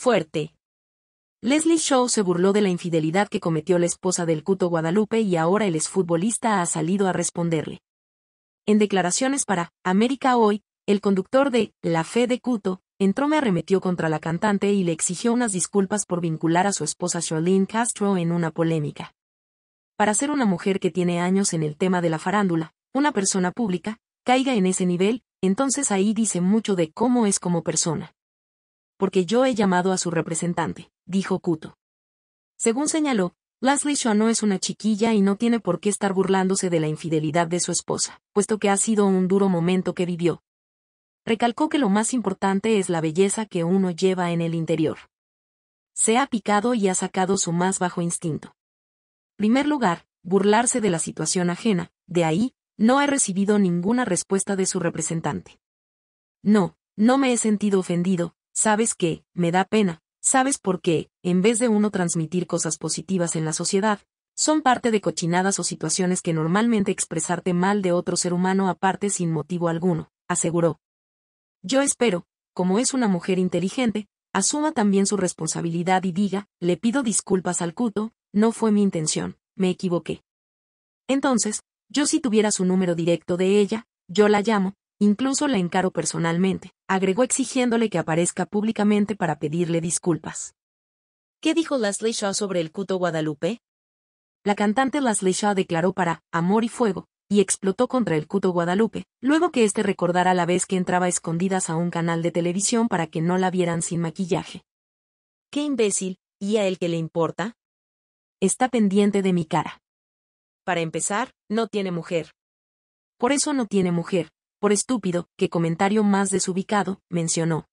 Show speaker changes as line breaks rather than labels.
fuerte. Leslie Shaw se burló de la infidelidad que cometió la esposa del Cuto Guadalupe y ahora el exfutbolista ha salido a responderle. En declaraciones para América Hoy, el conductor de La Fe de Cuto, entró me arremetió contra la cantante y le exigió unas disculpas por vincular a su esposa Jolene Castro en una polémica. Para ser una mujer que tiene años en el tema de la farándula, una persona pública, caiga en ese nivel, entonces ahí dice mucho de cómo es como persona porque yo he llamado a su representante, dijo Cuto. Según señaló, Leslie Shaw no es una chiquilla y no tiene por qué estar burlándose de la infidelidad de su esposa, puesto que ha sido un duro momento que vivió. Recalcó que lo más importante es la belleza que uno lleva en el interior. Se ha picado y ha sacado su más bajo instinto. Primer lugar, burlarse de la situación ajena, de ahí, no he recibido ninguna respuesta de su representante. No, no me he sentido ofendido, Sabes que, me da pena, sabes por qué, en vez de uno transmitir cosas positivas en la sociedad, son parte de cochinadas o situaciones que normalmente expresarte mal de otro ser humano aparte sin motivo alguno, aseguró. Yo espero, como es una mujer inteligente, asuma también su responsabilidad y diga, le pido disculpas al cuto, no fue mi intención, me equivoqué. Entonces, yo si tuviera su número directo de ella, yo la llamo, Incluso la encaro personalmente, agregó exigiéndole que aparezca públicamente para pedirle disculpas. ¿Qué dijo las Shaw sobre el cuto Guadalupe? La cantante las Shaw declaró para Amor y Fuego, y explotó contra el cuto Guadalupe, luego que éste recordara la vez que entraba escondidas a un canal de televisión para que no la vieran sin maquillaje. ¡Qué imbécil! ¿Y a él qué le importa? Está pendiente de mi cara. Para empezar, no tiene mujer. Por eso no tiene mujer, por estúpido, que comentario más desubicado, mencionó.